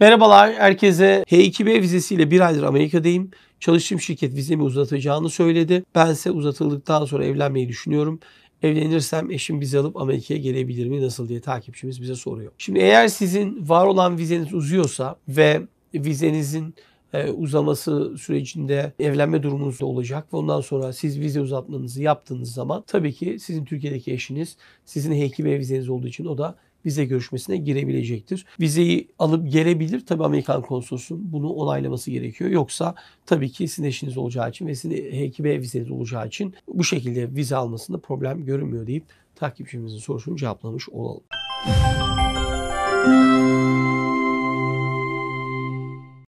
Merhabalar herkese. H2B vizesiyle bir aydır Amerika'dayım. Çalıştığım şirket vizemi uzatacağını söyledi. Bense uzatıldıktan sonra evlenmeyi düşünüyorum. Evlenirsem eşim vize alıp Amerika'ya gelebilir mi nasıl diye takipçimiz bize soruyor. Şimdi eğer sizin var olan vizeniz uzuyorsa ve vizenizin e, uzaması sürecinde evlenme durumunuz da olacak. Ve ondan sonra siz vize uzatmanızı yaptığınız zaman tabii ki sizin Türkiye'deki eşiniz sizin h 2 vizeniz olduğu için o da vize görüşmesine girebilecektir. Vizeyi alıp gelebilir. Tabi Amerikan konsolosunun bunu onaylaması gerekiyor. Yoksa tabii ki sizin eşiniz olacağı için ve sizin h 2 vizeniz olacağı için bu şekilde vize almasında problem görünmüyor deyip takipçimizin sorusunu cevaplamış olalım.